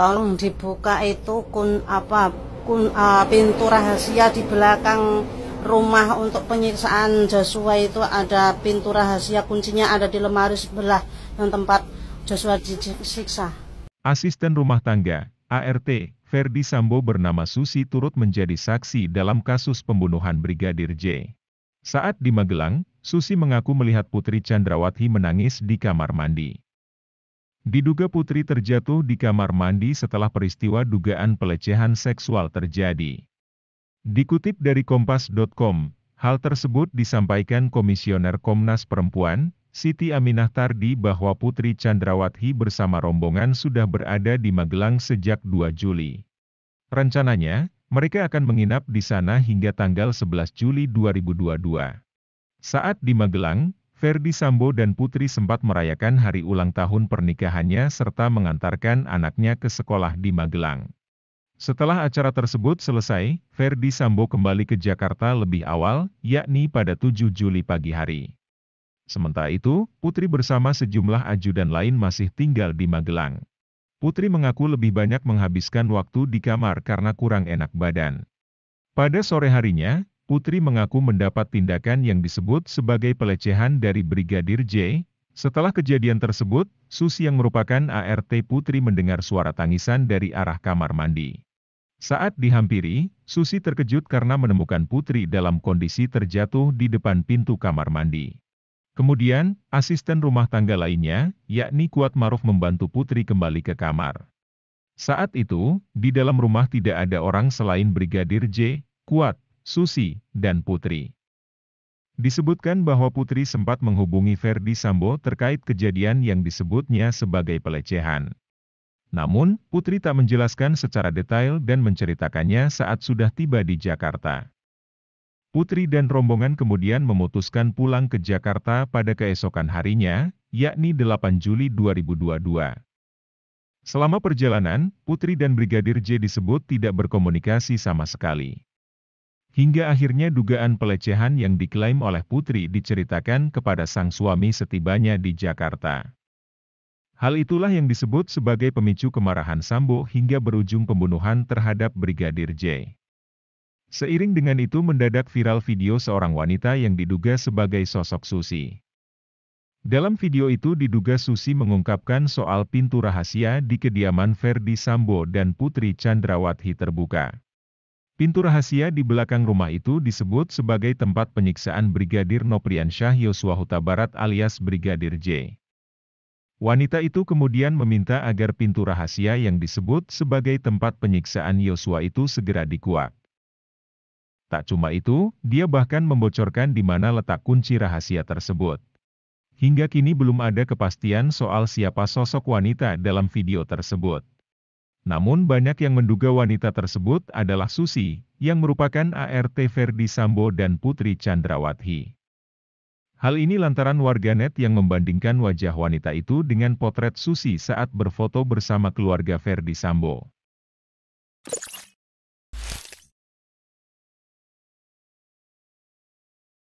tolong dibuka itu kun apa kun uh, pintu rahasia di belakang rumah untuk penyiksaan Joshua itu ada pintu rahasia kuncinya ada di lemari sebelah yang tempat Joshua disiksa. Asisten rumah tangga, ART, Ferdi Sambo bernama Susi turut menjadi saksi dalam kasus pembunuhan Brigadir J. Saat di Magelang, Susi mengaku melihat Putri Chandrawati menangis di kamar mandi. Diduga putri terjatuh di kamar mandi setelah peristiwa dugaan pelecehan seksual terjadi. Dikutip dari kompas.com, hal tersebut disampaikan komisioner Komnas Perempuan, Siti Aminah Tardi bahwa Putri Chandrawati bersama rombongan sudah berada di Magelang sejak 2 Juli. Rencananya, mereka akan menginap di sana hingga tanggal 11 Juli 2022. Saat di Magelang, Ferdi Sambo dan Putri sempat merayakan hari ulang tahun pernikahannya serta mengantarkan anaknya ke sekolah di Magelang. Setelah acara tersebut selesai, Ferdi Sambo kembali ke Jakarta lebih awal, yakni pada 7 Juli pagi hari. Sementara itu, Putri bersama sejumlah ajudan lain masih tinggal di Magelang. Putri mengaku lebih banyak menghabiskan waktu di kamar karena kurang enak badan. Pada sore harinya, Putri mengaku mendapat tindakan yang disebut sebagai pelecehan dari Brigadir J. Setelah kejadian tersebut, Susi yang merupakan ART Putri mendengar suara tangisan dari arah kamar mandi. Saat dihampiri, Susi terkejut karena menemukan Putri dalam kondisi terjatuh di depan pintu kamar mandi. Kemudian, asisten rumah tangga lainnya, yakni Kuat Maruf membantu Putri kembali ke kamar. Saat itu, di dalam rumah tidak ada orang selain Brigadir J, Kuat, Susi, dan Putri. Disebutkan bahwa Putri sempat menghubungi Verdi Sambo terkait kejadian yang disebutnya sebagai pelecehan. Namun, Putri tak menjelaskan secara detail dan menceritakannya saat sudah tiba di Jakarta. Putri dan rombongan kemudian memutuskan pulang ke Jakarta pada keesokan harinya, yakni 8 Juli 2022. Selama perjalanan, Putri dan Brigadir J disebut tidak berkomunikasi sama sekali. Hingga akhirnya dugaan pelecehan yang diklaim oleh Putri diceritakan kepada sang suami setibanya di Jakarta. Hal itulah yang disebut sebagai pemicu kemarahan Sambo hingga berujung pembunuhan terhadap Brigadir J. Seiring dengan itu mendadak viral video seorang wanita yang diduga sebagai sosok Susi. Dalam video itu diduga Susi mengungkapkan soal pintu rahasia di kediaman Ferdi Sambo dan Putri Chandrawati terbuka. Pintu rahasia di belakang rumah itu disebut sebagai tempat penyiksaan Brigadir Nopriansyah Yosua Huta Barat alias Brigadir J. Wanita itu kemudian meminta agar pintu rahasia yang disebut sebagai tempat penyiksaan Yosua itu segera dikuak. Tak cuma itu, dia bahkan membocorkan di mana letak kunci rahasia tersebut. Hingga kini belum ada kepastian soal siapa sosok wanita dalam video tersebut. Namun banyak yang menduga wanita tersebut adalah Susi, yang merupakan ART Verdi Sambo dan Putri Chandrawati. Hal ini lantaran warganet yang membandingkan wajah wanita itu dengan potret Susi saat berfoto bersama keluarga Verdi Sambo.